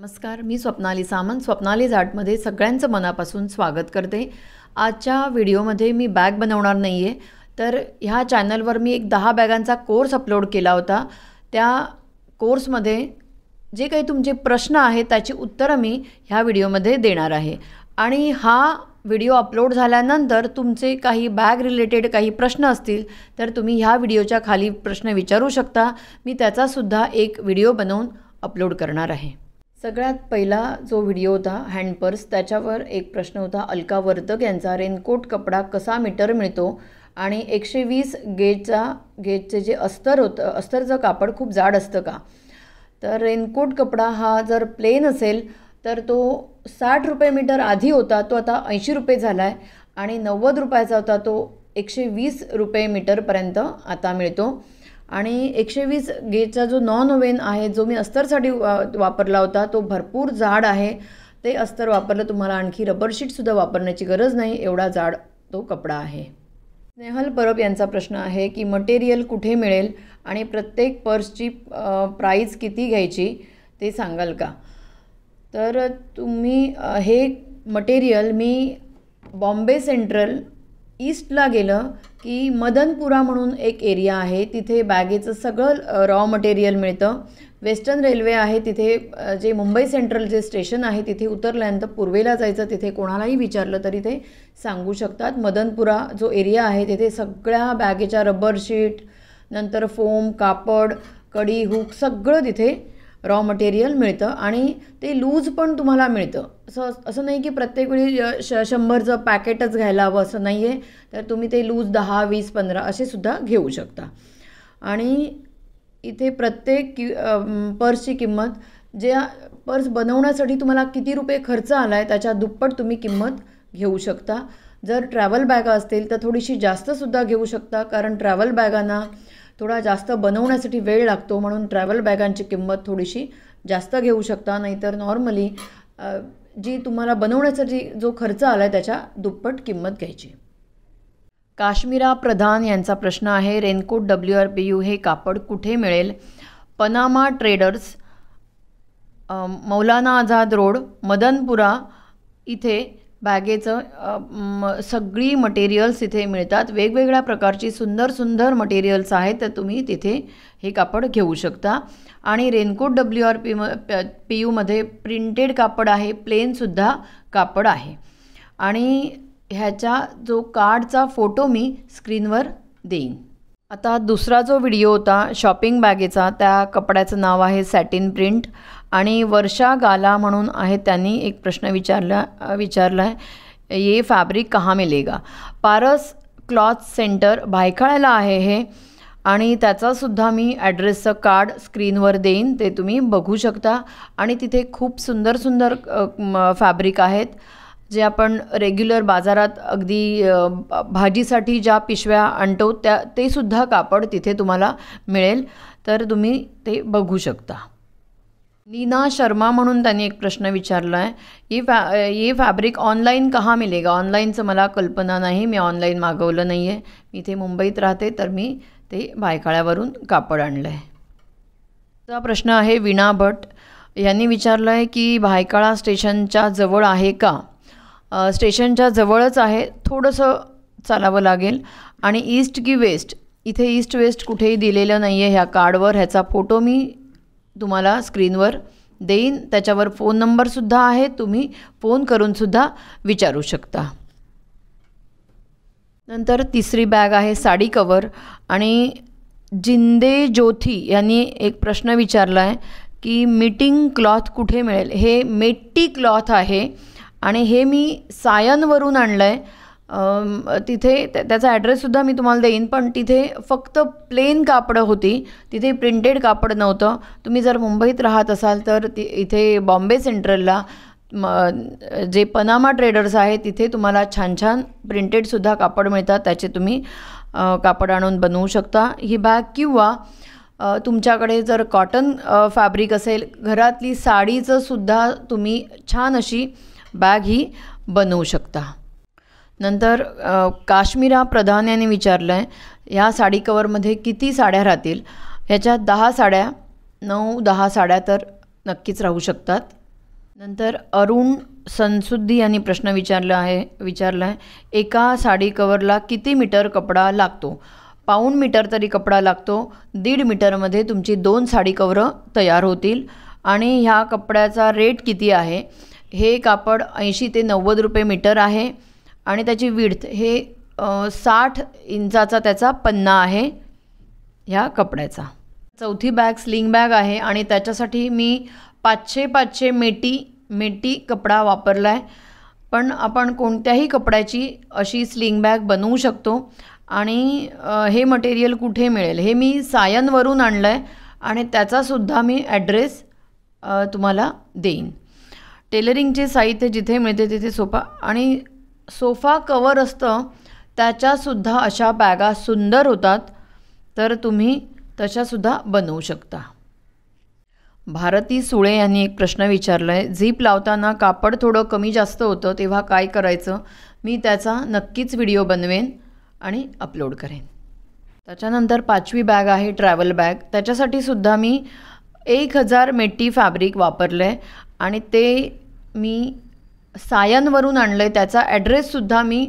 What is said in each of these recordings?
नमस्कार मी स्वप्नाली सामंत स्वप्नाली जाटमध्ये सगळ्यांचं मनापासून स्वागत करते आजच्या व्हिडिओमध्ये मी बॅग बनवणार नाही आहे तर ह्या चॅनलवर मी एक दहा बॅगांचा कोर्स अपलोड केला होता त्या कोर्समध्ये जे काही तुमचे प्रश्न आहेत त्याची उत्तरं मी ह्या व्हिडिओमध्ये देणार आहे आणि हा व्हिडिओ अपलोड झाल्यानंतर तुमचे काही बॅग रिलेटेड काही प्रश्न असतील तर तुम्ही ह्या व्हिडिओच्या खाली प्रश्न विचारू शकता मी त्याचासुद्धा एक व्हिडिओ बनवून अपलोड करणार आहे सगळ्यात पहिला जो व्हिडिओ होता हँडपर्स त्याच्यावर एक प्रश्न होता अलका वर्तक यांचा रेनकोट कपडा कसा मीटर मिळतो आणि एकशे वीस गेजचा गेजचे जे अस्तर होतं अस्तरचं कापड खूप जाड असतं का तर रेनकोट कपडा हा जर प्लेन असेल तर तो साठ रुपये मीटर आधी होता तो आता ऐंशी रुपये झाला आहे आणि नव्वद रुपयाचा होता तो एकशे वीस रुपये मीटरपर्यंत आता मिळतो आणि एकशे वीस गेजचा जो नॉन ओवेन आहे जो मी अस्तरसाठी वापरला होता तो भरपूर जाड आहे ते अस्तर वापरलं तुम्हाला आणखी रबर वापरण्याची गरज नाही एवढा जाड तो कपडा आहे स्नेहल परब यांचा प्रश्न आहे की मटेरियल कुठे मिळेल आणि प्रत्येक पर्सची प्राईज किती घ्यायची ते सांगाल का तर तुम्ही हे मटेरियल मी बॉम्बे सेंट्रल ईस्टला गेलं की मदनपुरा म्हणून एक एरिया आहे तिथे बॅगेचं सगळं रॉ मटेरियल मिळतं वेस्टर्न रेल्वे आहे तिथे जे मुंबई सेंट्रल जे स्टेशन आहे तिथे उतरल्यानंतर पूर्वेला जायचं तिथे कोणालाही विचारलं तरी ते सांगू शकतात मदनपुरा जो एरिया आहे तिथे सगळ्या बॅगेच्या रबर शीट नंतर फोम कापड कडी हुक सगळं तिथे रॉ मटेरियल मिळतं आणि ते लूज पण तुम्हाला मिळतं असं असं नाही की प्रत्येक वेळी श शंभरचं पॅकेटच घ्यायला हवं असं नाही आहे तर तुम्ही ते लूज दहा वीस पंधरा असे सुद्धा घेऊ शकता आणि इथे प्रत्येक कि पर्सची किंमत ज्या पर्स बनवण्यासाठी तुम्हाला किती रुपये खर्च आला आहे त्याच्या दुप्पट तुम्ही किंमत घेऊ शकता जर ट्रॅव्हल बॅगा असतील तर थोडीशी जास्तसुद्धा घेऊ शकता कारण ट्रॅव्हल बॅगांना थोडा जास्त बनवण्यासाठी वेळ लागतो म्हणून ट्रॅव्हल बॅगांची किंमत थोडीशी जास्त घेऊ शकता नाहीतर नॉर्मली जी तुम्हाला बनवण्याचा जी जो खर्च आला आहे त्याच्या दुप्पट किंमत घ्यायची काश्मीरा प्रधान यांचा प्रश्न आहे raincoat W R P U हे कापड कुठे मिळेल Panama traders Maulana Azad road Madanpura इथे बॅगेचं सगळी मटेरियल्स तिथे मिळतात वेगवेगळ्या प्रकारची सुंदर सुंदर मटेरियल्स आहेत तर तुम्ही तिथे हे कापड घेऊ शकता आणि रेनकोट डब्ल्यू आर पी म पी यूमध्ये प्रिंटेड कापड आहे प्लेनसुद्धा कापड आहे आणि ह्याच्या जो कार्डचा फोटो मी स्क्रीनवर देईन आता दुसरा जो व्हिडिओ होता शॉपिंग बॅगेचा त्या कपड्याचं नाव आहे सॅटिन प्रिंट आणि वर्षा गाला म्हणून आहे त्यांनी एक प्रश्न विचारला विचारला आहे ये फॅब्रिक कहा मिलेगा पारस क्लॉथ सेंटर भायखळ्याला आहे हे आणि त्याचासुद्धा मी ॲड्रेसचं कार्ड स्क्रीनवर देईन ते तुम्ही बघू शकता आणि तिथे खूप सुंदर सुंदर फॅब्रिक आहेत जे आपण रेग्युलर बाजारात अगदी भाजीसाठी ज्या पिशव्या आणतो त्या तेसुद्धा कापड तिथे तुम्हाला मिळेल तर तुम्ही ते बघू शकता नीना शर्मा म्हणून त्यांनी एक प्रश्न विचारला आहे ही फॅ हे फॅब्रिक ऑनलाईन कहा मिलेगा ऑनलाईनचं मला कल्पना नाही मी ऑनलाईन मागवलं नाही आहे मी इथे मुंबईत राहते तर मी ते भायकाळ्यावरून कापड आणलं आहे दुसरा प्रश्न आहे विणा भट यांनी विचारलं आहे की भायकाळा स्टेशनच्या जवळ आहे का स्टेशनच्या जवळच आहे थोडंसं चालावं लागेल आणि ईस्ट की वेस्ट इथे ईस्ट वेस्ट कुठेही दिलेलं नाही आहे ह्या कार्डवर ह्याचा फोटो मी तुम्हाला स्क्रीनवर देईन त्याच्यावर फोन नंबरसुद्धा आहे तुम्ही फोन करूनसुद्धा विचारू शकता नंतर तिसरी बॅग आहे साडी कवर आणि जिंदे ज्योथी यांनी एक प्रश्न विचारला आहे की मीटिंग क्लॉथ कुठे मिळेल हे मेट्टी क्लॉथ आहे आणि हे मी सायनवरून आणलं आहे तिथे त्याचा ॲड्रेससुद्धा मी तुम्हाला देईन पण तिथे फक्त प्लेन कापडं होती तिथे प्रिंटेड कापड नव्हतं तुम्ही जर मुंबईत राहत असाल तर ति इथे बॉम्बे सेंट्रलला जे पनामा ट्रेडर्स आहे तिथे तुम्हाला छान छान प्रिंटेडसुद्धा कापड मिळतात त्याचे तुम्ही कापड आणून बनवू शकता ही बॅग किंवा तुमच्याकडे जर कॉटन फॅब्रिक असेल घरातली साडीचंसुद्धा तुम्ही छान अशी बॅग ही बनवू शकता नंतर काश्मीरा प्रधान यांनी विचारलं आहे ह्या साडी कवरमध्ये किती साड्या राहतील ह्याच्यात दहा साड्या नऊ दहा साड्या तर नक्कीच राहू शकतात नंतर अरुण सनसुद्धी यांनी प्रश्न विचारला आहे विचारला आहे एका साडी कवरला किती मीटर कपडा लागतो पाऊण मीटर तरी कपडा लागतो दीड मीटरमध्ये तुमची दोन साडी कवरं तयार होतील आणि ह्या कपड्याचा रेट किती आहे हे कापड ऐंशी ते नव्वद रुपये मीटर आहे आणि त्याची विड्थ हे साठ इंचाचा त्याचा पन्ना आहे ह्या कपड्याचा चौथी बॅग स्लिंग बॅग आहे आणि त्याच्यासाठी मी पाचशे पाचशे मेटी मेटी कपडा वापरला आहे पण आपण कोणत्याही कपड्याची अशी स्लिंग बॅग बनवू शकतो आणि हे मटेरियल कुठे मिळेल हे मी सायनवरून आणलं आहे आणि त्याचासुद्धा मी ॲड्रेस तुम्हाला देईन टेलरिंगचे साहित्य जिथे मिळते तिथे सोपा आणि सोफा कवर असतं त्याच्यासुद्धा अशा बॅगा सुंदर होतात तर तुम्ही तशासुद्धा बनवू शकता भारती सुळे यांनी एक प्रश्न विचारला आहे झीप लावताना कापड थोडं कमी जास्त होतं तेव्हा काय करायचं मी त्याचा नक्कीच व्हिडिओ बनवेन आणि अपलोड करेन त्याच्यानंतर पाचवी बॅग आहे ट्रॅव्हल बॅग त्याच्यासाठी सुद्धा मी एक हजार मेट्टी फॅब्रिक वापरलं आहे आणि ते मी सायनवरून आणलं आहे त्याचा ॲड्रेससुद्धा मी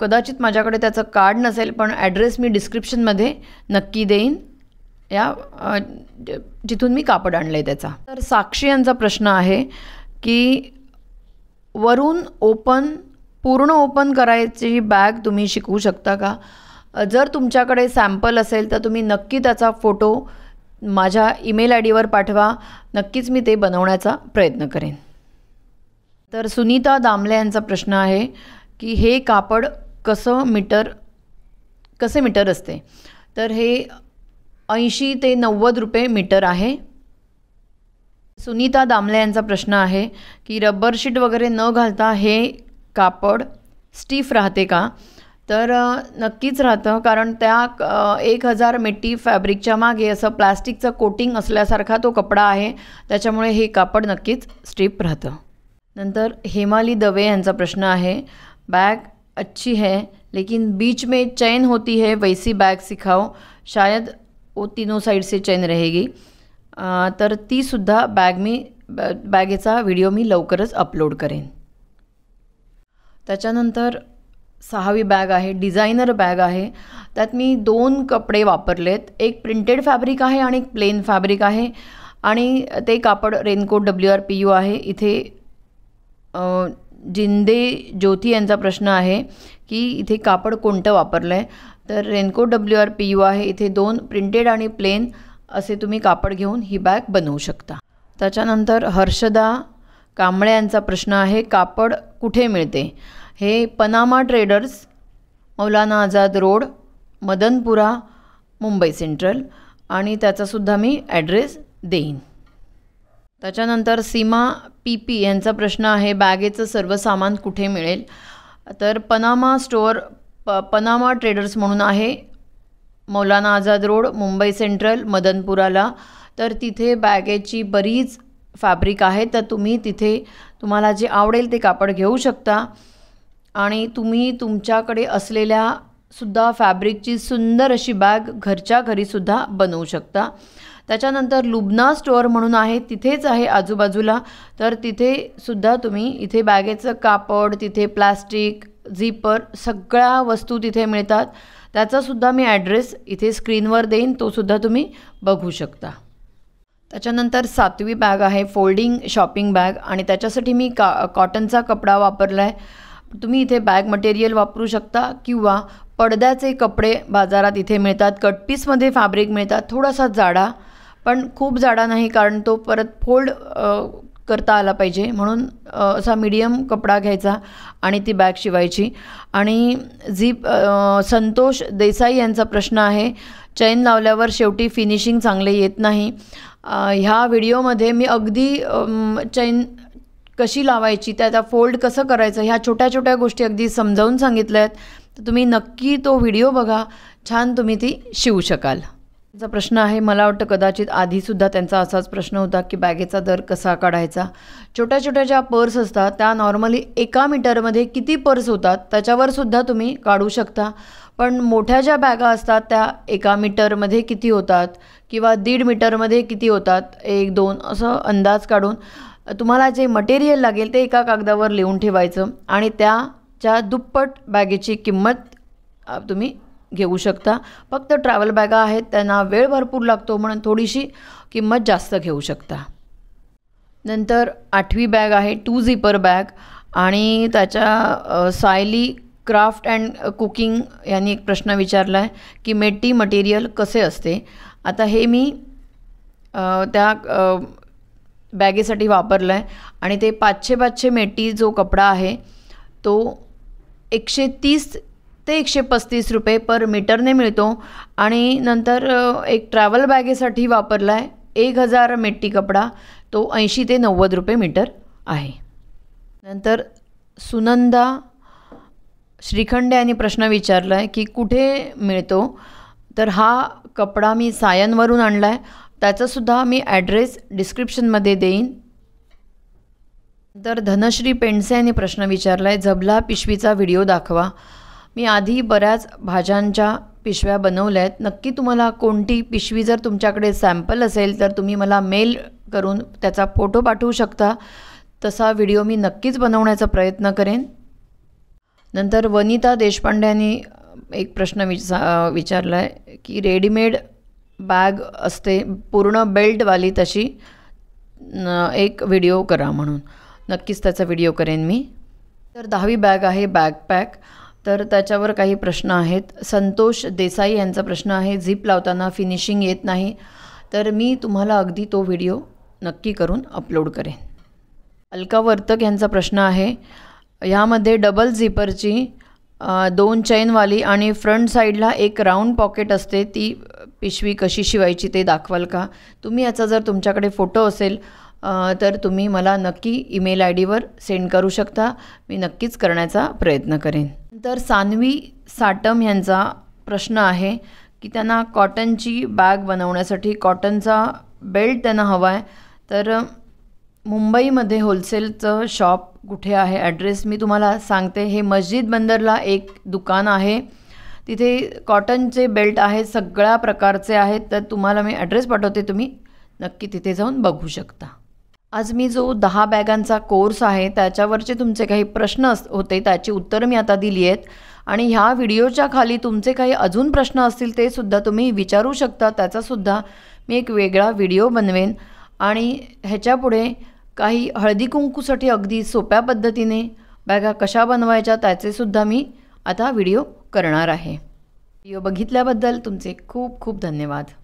कदाचित माझ्याकडे त्याचं कार्ड नसेल पण ॲड्रेस मी डिस्क्रिप्शनमध्ये नक्की देईन या जिथून मी कापड आणलं आहे त्याचा तर साक्षी यांचा प्रश्न आहे की वरून ओपन पूर्ण ओपन करायची बॅग तुम्ही शिकवू शकता का जर तुमच्याकडे सॅम्पल असेल तर तुम्ही नक्की त्याचा फोटो माझ्या ईमेल आय डीवर पाठवा नक्कीच मी ते बनवण्याचा प्रयत्न करेन तर सुनीता दामले यांचा प्रश्न आहे की हे कापड कसं मीटर कसे मीटर असते तर हे ऐंशी ते नव्वद रुपये मीटर आहे सुनीता दामले यांचा प्रश्न आहे की रबर शीट वगैरे न घालता हे कापड स्टीफ राहते का तर नक्कीच राहतं कारण त्या एक हजार मेटी फॅब्रिकच्या मागे असं प्लॅस्टिकचं कोटिंग असल्यासारखा तो कपडा आहे त्याच्यामुळे हे कापड नक्कीच स्टीफ राहतं नंतर हेमाली दवे यांचा प्रश्न आहे बॅग अच्छी है लेकिन बीच में चैन होती है वैसी बॅग सिखाओ शायद ओ तीनो साइड से चैन रहेगी तर तीसुद्धा बॅग मी बॅगेचा व्हिडिओ मी लवकरच अपलोड करेन त्याच्यानंतर सहावी बॅग आहे डिझायनर बॅग आहे त्यात मी दोन कपडे वापरलेत एक प्रिंटेड फॅब्रिक आहे आणि एक प्लेन फॅब्रिक आहे आणि ते कापड raincoat W R P U आहे इथे जिंदे ज्योती यांचा प्रश्न आहे की इथे कापड कोणतं वापरलं आहे तर raincoat W R P U आहे इथे दोन प्रिंटेड आणि प्लेन असे तुम्ही कापड घेऊन ही बॅग बनवू शकता त्याच्यानंतर हर्षदा कांबळे यांचा प्रश्न आहे कापड कुठे मिळते हे Panama traders Maulana Azad road Madanpura Mumbai central आणि त्याचासुद्धा मी ॲड्रेस देईन त्याच्यानंतर सीमा पी पी यांचा प्रश्न आहे बॅगेचं सर्व सामान कुठे मिळेल तर पनामा स्टोअर प पनामा ट्रेडर्स म्हणून आहे मौलाना आझाद रोड मुंबई सेंट्रल मदनपुराला तर तिथे बॅगेची बरीच फॅब्रिक आहे तर तुम्ही तिथे तुम्हाला जे आवडेल ते कापड घेऊ शकता आणि तुम्ही तुमच्याकडे असलेल्या सुद्धा फॅब्रिकची सुंदर अशी बॅग घरच्या घरीसुद्धा बनवू शकता त्याच्यानंतर लुबना स्टोअर म्हणून आहे तिथेच आहे आजूबाजूला तर तिथे सुद्धा तुम्ही इथे बॅगेचं कापड तिथे प्लास्टिक झिपर सगळ्या वस्तू तिथे मिळतात त्याचासुद्धा मी ॲड्रेस इथे स्क्रीनवर देईन तोसुद्धा तुम्ही बघू शकता त्याच्यानंतर सातवी बॅग आहे फोल्डिंग शॉपिंग बॅग आणि त्याच्यासाठी मी का कॉटनचा कपडा वापरला आहे तुम्ही इथे बॅग मटेरियल वापरू शकता किंवा पडद्याचे कपडे बाजारात इथे मिळतात कटपीसमध्ये फॅब्रिक मिळतात थोडासा जाडा पण खूप जाडा नाही कारण तो परत फोल्ड करता आला पाहिजे म्हणून असा मीडियम कपडा घ्यायचा आणि ती बॅग शिवायची आणि जी संतोष देसाई यांचा प्रश्न आहे चैन लावल्यावर शेवटी फिनिशिंग चांगले येत नाही ह्या व्हिडिओमध्ये मी अगदी चैन कशी लावायची त्याचा फोल्ड कसं करायचं ह्या छोट्या छोट्या गोष्टी अगदी समजावून सांगितल्या आहेत तर तुम्ही नक्की तो व्हिडिओ बघा छान तुम्ही ती शिवू शकाल चा प्रश्न आहे मला वाटतं कदाचित आधीसुद्धा त्यांचा असाच प्रश्न होता की बॅगेचा दर कसा काढायचा छोट्या छोट्या ज्या पर्स असतात त्या नॉर्मली एका मीटरमध्ये किती पर्स होतात त्याच्यावरसुद्धा तुम्ही काढू शकता पण मोठ्या ज्या बॅगा असतात त्या एका मीटरमध्ये किती होतात किंवा दीड मीटरमध्ये किती होतात एक दोन असं अंदाज काढून तुम्हाला जे मटेरियल लागेल ते एका कागदावर लिहून ठेवायचं आणि त्याच्या दुप्पट बॅगेची किंमत तुम्ही घेऊ शकता फक्त ट्रॅव्हल बॅगा आहेत त्यांना वेळ भरपूर लागतो म्हणून थोडीशी किंमत जास्त घेऊ शकता नंतर आठवी बॅग आहे टू झिपर बॅग आणि त्याच्या सायली क्राफ्ट अँड कुकिंग यांनी एक प्रश्न विचारला आहे की मेटी मटेरियल कसे असते आता हे मी त्या बॅगेसाठी वापरलं आहे आणि ते पाचशे पाचशे मेटी जो कपडा आहे तो एकशे तीस ते एकशे पस्तीस रुपये पर मीटरने मिळतो आणि नंतर एक ट्रॅव्हल बॅगेसाठी वापरला आहे एक हजार मेट्टी कपडा तो ऐंशी ते नव्वद रुपये मीटर आहे नंतर सुनंदा श्रीखंडे यांनी प्रश्न विचारला आहे की कुठे मिळतो तर हा कपडा मी सायनवरून आणला आहे त्याचासुद्धा मी ॲड्रेस डिस्क्रिप्शनमध्ये देईन तर धनश्री पेंडसे यांनी प्रश्न विचारला आहे झबला पिशवीचा व्हिडिओ दाखवा मी आधी बऱ्याच भाज्यांच्या पिशव्या बनवल्या आहेत नक्की तुम्हाला कोणती पिशवी जर तुमच्याकडे सॅम्पल असेल तर तुम्ही मला मेल करून त्याचा फोटो पाठवू शकता तसा व्हिडिओ मी नक्कीच बनवण्याचा प्रयत्न करेन नंतर वनिता देशपांड्यांनी एक प्रश्न विचा विचारला आहे की रेडीमेड बॅग असते पूर्ण बेल्टवाली तशी एक व्हिडिओ करा म्हणून नक्कीच त्याचा व्हिडिओ करेन मी तर दहावी बॅग आहे पॅक तर त्याच्यावर काही प्रश्न आहेत संतोष देसाई यांचा प्रश्न आहे झिप लावताना फिनिशिंग येत नाही तर मी तुम्हाला अगदी तो व्हिडिओ नक्की करून अपलोड करेन अलका वर्तक यांचा प्रश्न आहे ह्यामध्ये डबल झिपरची दोन चैनवाली आणि फ्रंट साईडला एक राऊंड पॉकेट असते ती पिशवी कशी शिवायची ते दाखवाल का तुम्ही याचा जर तुमच्याकडे फोटो असेल तर तुम्ही मला नक्की ईमेल आय डीवर सेंड करू शकता मी नक्कीच करण्याचा प्रयत्न करेन तर सानवी साटम यांचा प्रश्न आहे की त्यांना कॉटनची बॅग बनवण्यासाठी कॉटनचा बेल्ट त्यांना हवा आहे तर मुंबईमध्ये होलसेलचं शॉप कुठे आहे ॲड्रेस मी तुम्हाला सांगते हे मस्जिद बंदरला एक दुकान आहे तिथे कॉटनचे बेल्ट आहेत सगळ्या प्रकारचे आहेत तर तुम्हाला मी ॲड्रेस पाठवते तुम्ही नक्की तिथे जाऊन बघू शकता आज मी जो दहा बॅगांचा कोर्स आहे त्याच्यावरचे तुमचे काही प्रश्न होते त्याची उत्तरं मी आता दिली आहेत आणि ह्या व्हिडिओच्या खाली तुमचे काही अजून प्रश्न असतील ते सुद्धा तुम्ही विचारू शकता त्याचासुद्धा मी एक वेगळा व्हिडिओ बनवेन आणि ह्याच्यापुढे काही हळदी कुंकूसाठी अगदी सोप्या पद्धतीने बॅगा कशा बनवायच्या त्याचेसुद्धा मी आता व्हिडिओ करणार आहे व्हिडिओ बघितल्याबद्दल तुमचे खूप खूप धन्यवाद